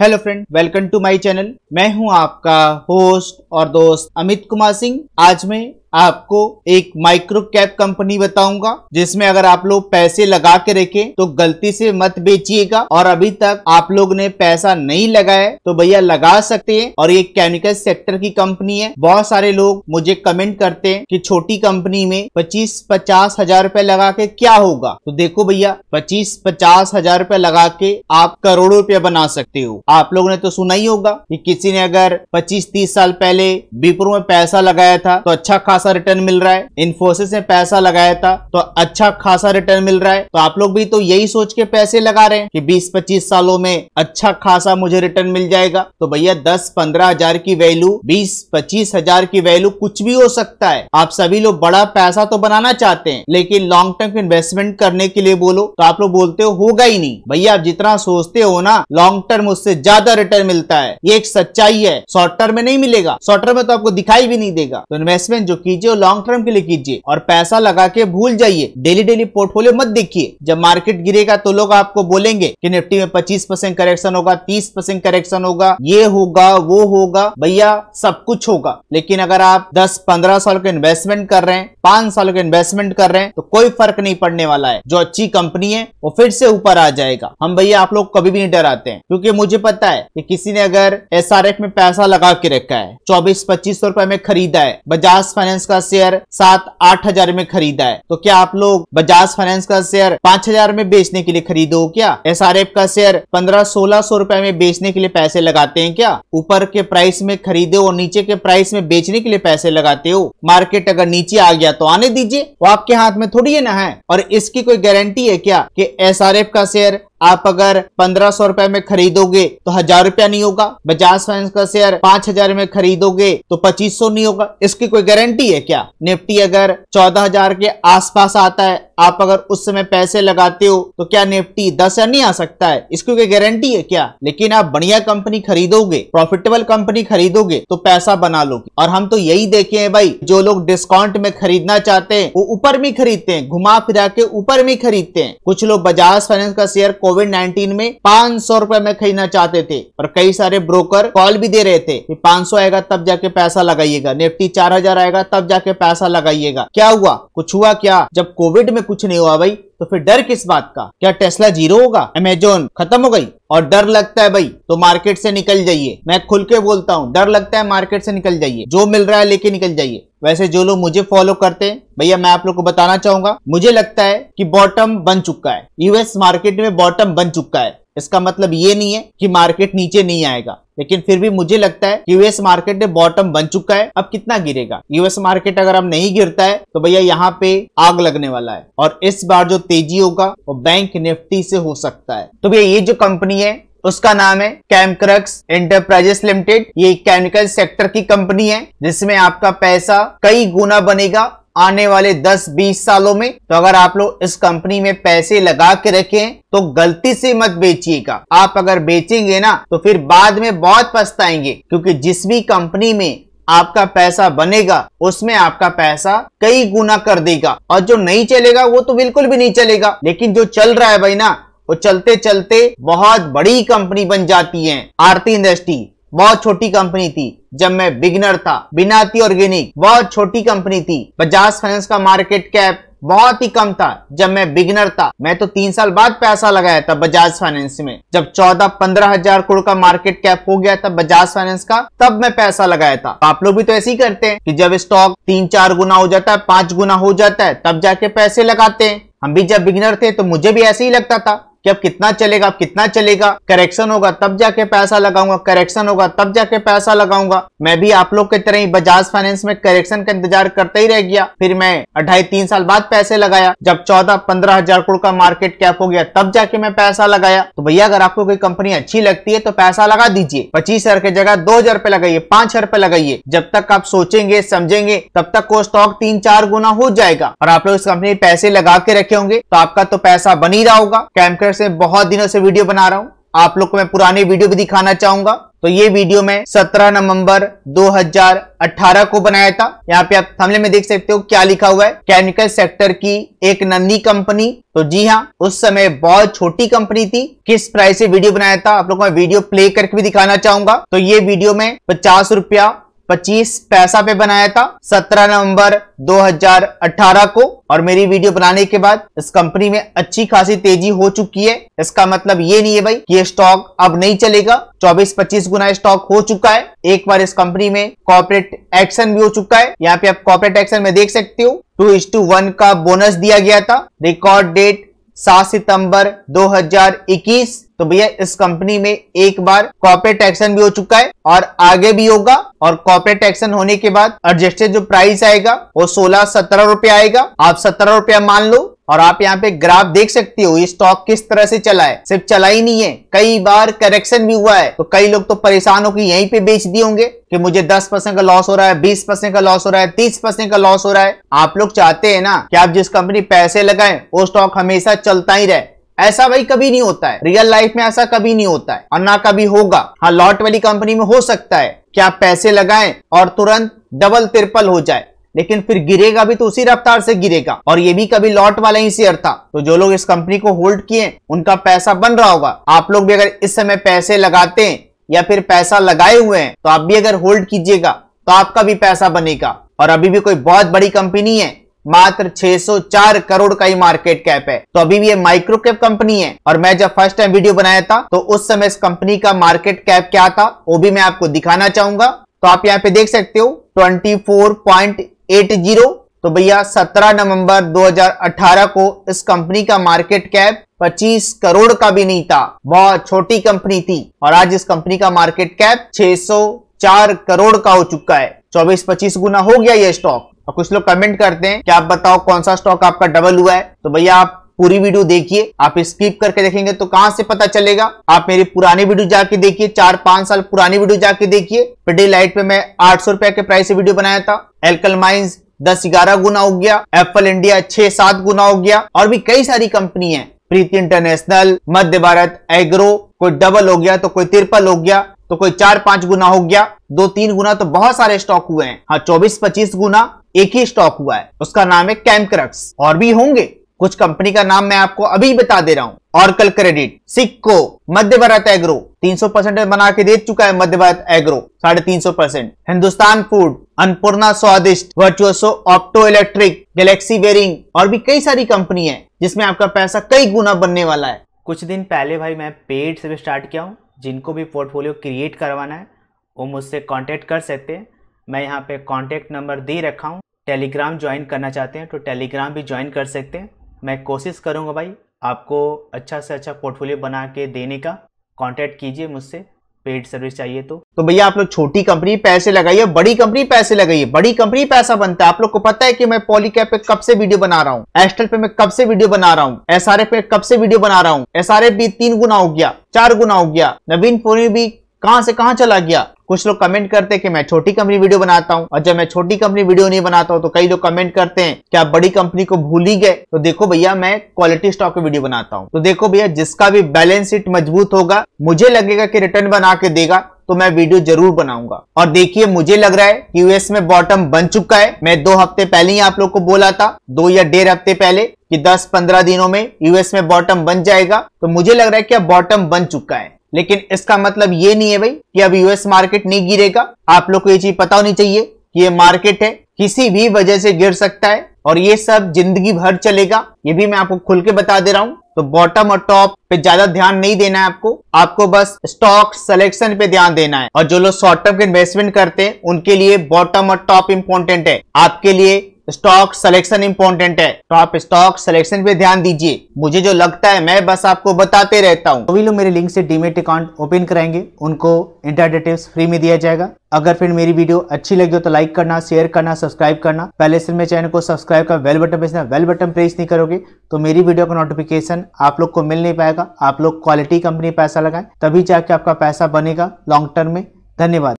hello friend welcome to my channel मैं हूं आपका होस्ट और दोस्त अमित कुमार सिंह आज मैं आपको एक माइक्रो कैप कंपनी बताऊंगा जिसमें अगर आप लोग पैसे लगा के रखे तो गलती से मत बेचिएगा और अभी तक आप लोग ने पैसा नहीं लगाया तो भैया लगा सकते हैं और ये केमिकल सेक्टर की कंपनी है बहुत सारे लोग मुझे कमेंट करते हैं कि छोटी कंपनी में पच्चीस पचास हजार रूपए लगा के क्या होगा तो देखो भैया पच्चीस पचास हजार रूपए लगा के आप करोड़ों रूपया बना सकते हो आप लोगों ने तो सुना ही होगा कि किसी ने अगर पच्चीस तीस साल पहले बीपुर में पैसा लगाया था तो अच्छा खासा खासा रिटर्न मिल रहा है इन्फोसिस ने पैसा लगाया था तो अच्छा खासा रिटर्न मिल रहा है तो आप लोग भी तो यही सोच के पैसे लगा रहे हैं कि 20-25 सालों में अच्छा खासा मुझे रिटर्न मिल जाएगा तो भैया दस पंद्रह हजार की वैल्यू बीस पच्चीस हजार की वैल्यू कुछ भी हो सकता है आप सभी लोग बड़ा पैसा तो बनाना चाहते हैं लेकिन लॉन्ग टर्म इन्वेस्टमेंट करने के लिए बोलो तो आप लोग बोलते हो होगा ही नहीं भैया आप जितना सोचते हो ना लॉन्ग टर्म उससे ज्यादा रिटर्न मिलता है ये एक सच्चाई है शॉर्ट टर्म में नहीं मिलेगा शॉर्ट टर्म में तो आपको दिखाई भी नहीं देगा तो इन्वेस्टमेंट जो कीजिए और लॉन्ग टर्म के लिए कीजिए और पैसा लगा के भूल जाइए डेली डेली पोर्टफोलियो मत देखिए जब मार्केट गिरेगा तो लोग आपको बोलेंगे कि निफ्टी में 25 परसेंट करेक्शन होगा 30 परसेंट करेक्शन होगा ये होगा वो होगा भैया सब कुछ होगा लेकिन अगर आप दस पंद्रह साल का इन्वेस्टमेंट कर रहे हैं पांच साल का इन्वेस्टमेंट कर रहे हैं तो कोई फर्क नहीं पड़ने वाला है जो अच्छी कंपनी है वो फिर से ऊपर आ जाएगा हम भैया आप लोग कभी भी नहीं डराते हैं क्योंकि मुझे पता है कि किसी ने अगर एस में पैसा लगा के रखा है चौबीस पच्चीस सौ रुपए में खरीदा है बजाज फाइनेंस फाइनेंस का शेयर सात आठ हजार में खरीदा है तो क्या आप लोग बजाज फाइनेंस का शेयर पांच हजार में बेचने के लिए खरीदो क्या एस का शेयर पंद्रह सोलह सौ रूपए में बेचने के लिए पैसे लगाते हैं क्या ऊपर के प्राइस में खरीदे और नीचे के प्राइस में बेचने के लिए पैसे लगाते हो मार्केट अगर नीचे आ गया तो आने दीजिए वो आपके हाथ में थोड़ी है ना है और इसकी कोई गारंटी है क्या की एस का शेयर आप अगर पंद्रह सौ रुपए में खरीदोगे तो हजार रुपया नहीं होगा बजाज फाइनेंस का शेयर पांच हजार में खरीदोगे तो पच्चीस सौ नहीं होगा इसकी कोई गारंटी है क्या निफ्टी अगर चौदह हजार के आसपास आता है आप अगर उस समय पैसे लगाते हो तो क्या निफ्टी दस हजार नहीं आ सकता है इसकी कोई गारंटी है क्या लेकिन आप बढ़िया कंपनी खरीदोगे प्रॉफिटेबल कंपनी खरीदोगे तो पैसा बना लोगे और हम तो यही देखे हैं भाई जो लोग डिस्काउंट में खरीदना चाहते हैं वो ऊपर भी खरीदते हैं घुमा फिरा के ऊपर भी खरीदते हैं कुछ लोग बजाज फाइनेंस का शेयर कोविड 19 में पांच सौ रुपए में खरीदना चाहते थे और कई सारे ब्रोकर कॉल भी दे रहे थे पांच सौ आएगा तब जाके पैसा लगाइएगा निफ्टी चार हजार आएगा तब जाके पैसा लगाइएगा क्या हुआ कुछ हुआ क्या जब कोविड में कुछ नहीं हुआ भाई तो फिर डर किस बात का क्या टेस्ला जीरो होगा अमेजोन खत्म हो गई और डर लगता है भाई तो मार्केट से निकल जाइए मैं खुल के बोलता हूँ डर लगता है मार्केट से निकल जाइए जो मिल रहा है लेके निकल जाइए वैसे जो लोग मुझे फॉलो करते हैं भैया मैं आप लोग को बताना चाहूंगा मुझे लगता है कि बॉटम बन चुका है यूएस मार्केट में बॉटम बन चुका है इसका मतलब ये नहीं है कि मार्केट नीचे नहीं आएगा लेकिन फिर भी मुझे लगता है यूएस मार्केट ने बॉटम बन चुका है अब कितना गिरेगा यूएस मार्केट अगर अब नहीं गिरता है तो भैया यहाँ पे आग लगने वाला है और इस बार जो तेजी होगा वो बैंक निफ्टी से हो सकता है तो भैया ये जो कंपनी है उसका नाम है कैमक्रक्स एंटरप्राइजेस लिमिटेड ये केमिकल सेक्टर की कंपनी है जिसमें आपका पैसा कई गुना बनेगा आने वाले 10-20 सालों में तो अगर आप लोग इस कंपनी में पैसे लगा के रखें तो गलती से मत बेचिएगा आप अगर बेचेंगे ना तो फिर बाद में बहुत पछताएंगे क्योंकि जिस भी कंपनी में आपका पैसा बनेगा उसमें आपका पैसा कई गुना कर देगा और जो नहीं चलेगा वो तो बिल्कुल भी नहीं चलेगा लेकिन जो चल रहा है भाई ना वो चलते चलते बहुत बड़ी कंपनी बन जाती है आरती इंडस्ट्री बहुत छोटी कंपनी थी जब मैं बिगनर था बिनाती ऑर्गेनिक बहुत छोटी कंपनी थी बजाज फाइनेंस का मार्केट कैप बहुत ही कम था जब मैं बिगनर था मैं तो तीन साल बाद पैसा लगाया था बजाज फाइनेंस में जब चौदह पंद्रह हजार करोड़ का मार्केट कैप हो गया था बजाज फाइनेंस का तब मैं पैसा लगाया था आप लोग भी तो ऐसे ही करते हैं कि जब स्टॉक तीन चार गुना हो जाता है पांच गुना हो जाता है तब जाके पैसे लगाते हैं हम भी जब बिगनर थे तो मुझे भी ऐसे ही लगता था कि अब कितना चलेगा अब कितना चलेगा करेक्शन होगा तब जाके पैसा लगाऊंगा करेक्शन होगा तब जाके पैसा लगाऊंगा मैं भी आप लोग की तरह ही बजाज फाइनेंस में करेक्शन का इंतजार करता ही रह गया फिर मैं अढ़ाई तीन साल बाद पैसे लगाया जब चौदह पंद्रह हजार करोड़ का मार्केट कैप हो गया तब जाके मैं पैसा लगाया तो भैया अगर आपको कोई कंपनी अच्छी लगती है तो पैसा लगा दीजिए पच्चीस हजार की जगह दो हजार रुपए लगाइए पांच हजार रुपए लगाइए जब तक आप सोचेंगे समझेंगे तब तक वो स्टॉक तीन चार गुना हो जाएगा और आप लोग इस कंपनी में पैसे लगा के रखे होंगे तो आपका तो पैसा बन ही रहा होगा कैम्प फिर से बहुत दिनों से वीडियो बना रहा हूँ आप लोग को मैं पुराने वीडियो भी दिखाना चाहूंगा तो ये वीडियो मैं 17 नवंबर 2018 को बनाया था यहाँ पे आप थमले में देख सकते हो क्या लिखा हुआ है केमिकल सेक्टर की एक नंदी कंपनी तो जी हाँ उस समय बहुत छोटी कंपनी थी किस प्राइस से वीडियो बनाया था आप लोग मैं वीडियो प्ले करके भी दिखाना चाहूंगा तो ये वीडियो में पचास रुपया पच्चीस पैसा पे बनाया था सत्रह नवंबर 2018 को और मेरी वीडियो बनाने के बाद इस कंपनी में अच्छी खासी तेजी हो चुकी है इसका मतलब ये नहीं है भाई कि ये स्टॉक अब नहीं चलेगा 24-25 गुना स्टॉक हो चुका है एक बार इस कंपनी में कॉर्पोरेट एक्शन भी हो चुका है यहाँ पे आप कॉर्पोरेट एक्शन में देख सकते हो टू इस टू वन का बोनस दिया गया था रिकॉर्ड डेट सात सितंबर 2021 तो भैया इस कंपनी में एक बार कॉर्पोरेट एक्शन भी हो चुका है और आगे भी होगा और कॉर्पोरेट एक्शन होने के बाद एडजस्टेड जो प्राइस आएगा वो सोलह सत्रह रुपया आएगा आप सत्रह रुपया मान लो और आप यहाँ पे ग्राफ देख सकते हो ये स्टॉक किस तरह से चला है सिर्फ चला ही नहीं है कई बार करेक्शन भी हुआ है तो कई लोग तो परेशान होकर यहीं पे बेच दिए होंगे कि मुझे 10 परसेंट का लॉस हो रहा है 20 परसेंट का लॉस हो रहा है 30 परसेंट का लॉस हो रहा है आप लोग चाहते हैं ना कि आप जिस कंपनी पैसे लगाए वो स्टॉक हमेशा चलता ही रहे ऐसा भाई कभी नहीं होता है रियल लाइफ में ऐसा कभी नहीं होता है और ना कभी होगा हाँ लॉट वाली कंपनी में हो सकता है कि आप पैसे लगाएं और तुरंत डबल तिरपल हो जाए लेकिन फिर गिरेगा भी तो उसी रफ्तार से गिरेगा और ये भी कभी लॉट वाला ही शेयर था तो जो लोग इस कंपनी को होल्ड किए उनका पैसा बन रहा होगा आप लोग भी अगर इस समय पैसे लगाते हैं या फिर पैसा लगाए हुए हैं तो आप भी अगर होल्ड कीजिएगा तो आपका भी पैसा बनेगा और अभी भी कोई बहुत बड़ी कंपनी है मात्र 604 करोड़ का ही मार्केट कैप है तो अभी भी ये माइक्रो कैप कंपनी है और मैं जब फर्स्ट टाइम वीडियो बनाया था तो उस समय इस कंपनी का मार्केट कैप क्या था वो भी मैं आपको दिखाना चाहूंगा तो आप यहाँ पे देख सकते हो ट्वेंटी तो भैया 17 नवंबर 2018 को इस कंपनी का मार्केट कैप 25 करोड़ का भी नहीं था बहुत छोटी कंपनी थी और आज इस कंपनी का मार्केट कैप 604 करोड़ का हो चुका है चौबीस पच्चीस गुना हो गया ये स्टॉक और कुछ लोग कमेंट करते हैं कि आप बताओ कौन सा स्टॉक आपका डबल हुआ है तो भैया आप पूरी वीडियो देखिए आप स्किप करके देखेंगे तो कहां से पता चलेगा आप मेरी पुरानी वीडियो जाके देखिए चार पांच साल पुरानी वीडियो जाके देखिए पेडे लाइट पे मैं आठ सौ रुपया के प्राइस से वीडियो बनाया था एल्कल माइंस दस ग्यारह गुना हो गया एप्पल इंडिया छह सात गुना हो गया और भी कई सारी कंपनी है प्रीति इंटरनेशनल मध्य भारत एग्रो कोई डबल हो गया तो कोई तिरपल हो गया तो कोई चार पांच गुना हो गया दो तीन गुना तो बहुत सारे स्टॉक हुए हैं हाँ चौबीस पच्चीस गुना एक ही स्टॉक हुआ है उसका नाम है कैमक्रक्स और भी होंगे कुछ कंपनी का नाम मैं आपको अभी बता दे रहा हूँ कल क्रेडिट सिक्को मध्य भारत एग्रो 300 परसेंट बना के दे चुका है मध्य भारत एग्रो साढ़े तीन सौ percent Hindustan Food Annapurna Swadisht Virtuoso Opto Electric Galaxy Bearing और भी कई सारी कंपनी है जिसमें आपका पैसा कई गुना बनने वाला है कुछ दिन पहले भाई मैं पेड से भी स्टार्ट किया हूँ जिनको भी पोर्टफोलियो क्रिएट करवाना है वो मुझसे कांटेक्ट कर सकते हैं मैं यहाँ पे कांटेक्ट नंबर दे रखा हूँ टेलीग्राम ज्वाइन करना चाहते हैं तो टेलीग्राम भी ज्वाइन कर सकते हैं मैं कोशिश करूँगा भाई आपको अच्छा से अच्छा पोर्टफोलियो बना के देने का कॉन्टैक्ट कीजिए मुझसे पेड सर्विस चाहिए तो तो भैया आप लोग छोटी कंपनी पैसे लगाइए बड़ी कंपनी पैसे लगाइए बड़ी कंपनी पैसा बनता है आप लोग को पता है कि मैं पॉलीकैप पे कब से वीडियो बना रहा हूँ एस्टल पे मैं कब से वीडियो बना रहा हूँ एस पे कब से वीडियो बना रहा हूँ एस भी तीन गुना हो गया चार गुना हो गया नवीन पुरी भी कहां से कहां चला गया कुछ लोग कमेंट करते हैं कि मैं छोटी कंपनी वीडियो बनाता हूं और जब मैं छोटी कंपनी वीडियो नहीं बनाता हूं तो कई लोग कमेंट करते हैं कि आप बड़ी कंपनी को भूल ही गए तो देखो भैया मैं क्वालिटी स्टॉक की वीडियो बनाता हूं तो देखो भैया जिसका भी बैलेंस शीट मजबूत होगा मुझे लगेगा कि रिटर्न बना के देगा तो मैं वीडियो जरूर बनाऊंगा और देखिए मुझे लग रहा है कि यूएस में बॉटम बन चुका है मैं दो हफ्ते पहले ही आप लोग को बोला था दो या डेढ़ हफ्ते पहले कि 10-15 दिनों में यूएस में बॉटम बन जाएगा तो मुझे लग रहा है कि अब बॉटम बन चुका है लेकिन इसका मतलब ये नहीं है भाई कि अब यूएस मार्केट नहीं गिरेगा आप लोग को ये चीज पता होनी चाहिए कि ये मार्केट है किसी भी वजह से गिर सकता है और ये सब जिंदगी भर चलेगा ये भी मैं आपको खुल के बता दे रहा हूँ तो बॉटम और टॉप पे ज्यादा ध्यान नहीं देना है आपको आपको बस स्टॉक सिलेक्शन पे ध्यान देना है और जो लोग शॉर्ट टर्म के इन्वेस्टमेंट करते हैं उनके लिए बॉटम और टॉप इंपॉर्टेंट है आपके लिए स्टॉक सिलेक्शन इंपॉर्टेंट है तो आप स्टॉक सिलेक्शन पे ध्यान दीजिए मुझे जो लगता है मैं बस आपको बताते रहता हूँ तो लोग मेरे लिंक से डीमेट अकाउंट ओपन कराएंगे उनको इंटर टिप्स फ्री में दिया जाएगा अगर फिर मेरी वीडियो अच्छी लगी हो तो लाइक करना शेयर करना सब्सक्राइब करना पहले से मेरे चैनल को सब्सक्राइब कर bell button press bell button press नहीं करोगे तो मेरी वीडियो का नोटिफिकेशन आप लोग को मिल नहीं पाएगा आप लोग क्वालिटी कंपनी पैसा लगाए तभी जाके आपका पैसा बनेगा लॉन्ग टर्म में धन्यवाद